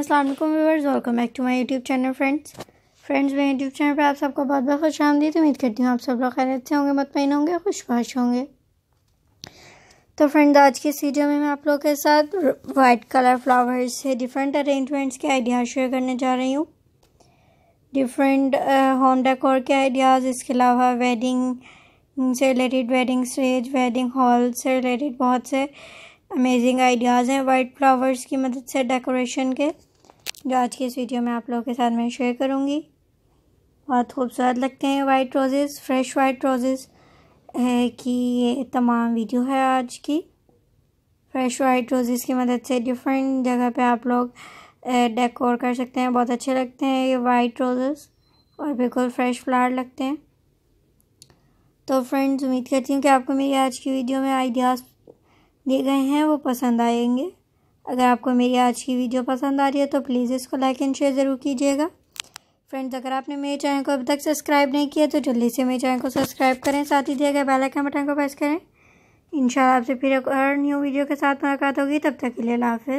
अस्सलाम वालेकुम welcome back to my YouTube channel friends friends मेरे यूट्यूब चैनल पर आप सबको बहुत बहुत खुश आमदी उम्मीद करती हूँ आप सब लोग खैरियत से होंगे मतमिन होंगे खुशबाश होंगे तो फ्रेंड्स आज के इस वीडियो में मैं आप लोगों के साथ वाइट कलर फ्लावर्स से डिफरेंट अरेंजमेंट्स के आइडियाज़ शेयर करने जा रही हूँ डिफरेंट होम डेकोर के आइडियाज़ इसके अलावा वेडिंग से related wedding stage wedding hall से रिलेटेड बहुत से अमेजिंग आइडियाज़ हैं वाइट फ्लावर्स की मदद से डेकोरेशन के जो आज की इस वीडियो में आप लोगों के साथ मैं शेयर करूँगी बहुत खूबसूरत लगते हैं white roses fresh white roses की ये तमाम वीडियो है आज की फ्रेश वाइट रोजेज़ की मदद से डिफरेंट जगह पे आप लोग डेकोर कर सकते हैं बहुत अच्छे लगते हैं ये वाइट रोजेज़ और बिल्कुल फ्रेश फ्लावर लगते हैं तो फ्रेंड्स उम्मीद करती हूँ कि आपको मेरी आज की वीडियो में आइडियाज़ दिए गए हैं वो पसंद आएंगे अगर आपको मेरी आज की वीडियो पसंद आ रही है तो प्लीज़ इसको लाइक एंड शेयर ज़रूर कीजिएगा फ्रेंड्स अगर आपने मेरे चैनल को अभी तक सब्सक्राइब नहीं किया तो जल्दी से मेरे चैनल को सब्सक्राइब करें साथ ही दिया गया बेल आइकन बटन को प्रेस करें इंशाल्लाह आपसे फिर एक और न्यू वीडियो के साथ मुलाकात होगी तब तक के लिए हाफिज़